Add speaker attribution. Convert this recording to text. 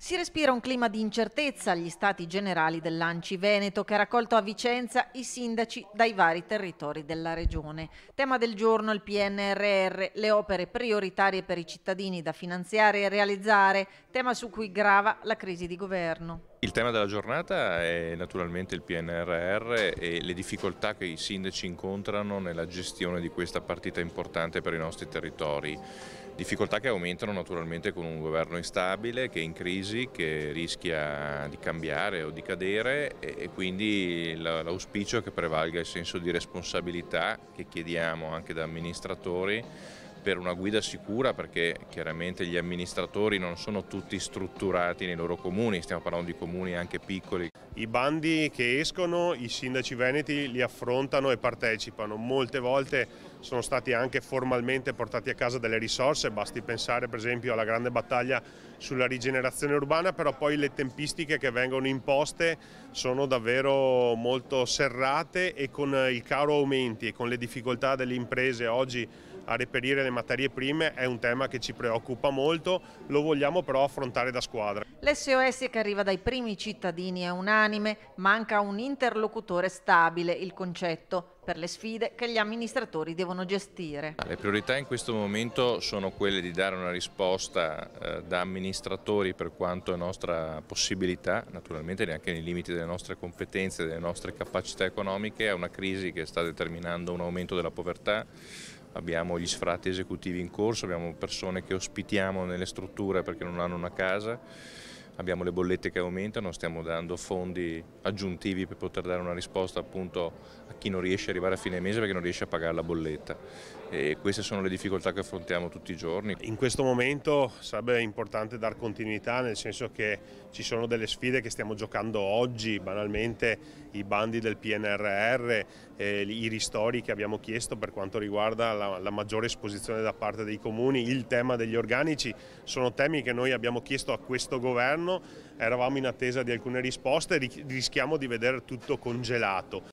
Speaker 1: Si respira un clima di incertezza agli stati generali dell'Anci Veneto che ha raccolto a Vicenza i sindaci dai vari territori della regione. Tema del giorno il PNRR, le opere prioritarie per i cittadini da finanziare e realizzare, tema su cui grava la crisi di governo.
Speaker 2: Il tema della giornata è naturalmente il PNRR e le difficoltà che i sindaci incontrano nella gestione di questa partita importante per i nostri territori. Difficoltà che aumentano naturalmente con un governo instabile, che è in crisi, che rischia di cambiare o di cadere e quindi l'auspicio è che prevalga il senso di responsabilità che chiediamo anche da amministratori per una guida sicura perché chiaramente gli amministratori non sono tutti strutturati nei loro comuni, stiamo parlando di comuni anche piccoli. I bandi che escono
Speaker 3: i sindaci veneti li affrontano e partecipano, molte volte sono stati anche formalmente portati a casa delle risorse, basti pensare per esempio alla grande battaglia sulla rigenerazione urbana, però poi le tempistiche che vengono imposte sono davvero molto serrate e con il caro aumenti e con le difficoltà delle imprese oggi a reperire le materie prime è un tema che ci preoccupa molto, lo vogliamo però affrontare da squadra.
Speaker 1: L'SOS che arriva dai primi cittadini è unanime, manca un interlocutore stabile, il concetto per le sfide che gli amministratori devono gestire.
Speaker 2: Le priorità in questo momento sono quelle di dare una risposta eh, da amministratori per quanto è nostra possibilità, naturalmente neanche nei limiti delle nostre competenze, delle nostre capacità economiche, a una crisi che sta determinando un aumento della povertà, abbiamo gli sfratti esecutivi in corso, abbiamo persone che ospitiamo nelle strutture perché non hanno una casa abbiamo le bollette che aumentano, stiamo dando fondi aggiuntivi per poter dare una risposta appunto a chi non riesce ad arrivare a fine mese perché non riesce a pagare la bolletta e queste sono le difficoltà che affrontiamo tutti i giorni. In questo momento sarebbe importante dar continuità
Speaker 3: nel senso che ci sono delle sfide che stiamo giocando oggi, banalmente i bandi del PNRR, eh, i ristori che abbiamo chiesto per quanto riguarda la, la maggiore esposizione da parte dei comuni, il tema degli organici, sono temi che noi abbiamo chiesto a questo governo governo, eravamo in attesa di alcune risposte e rischiamo di vedere tutto congelato.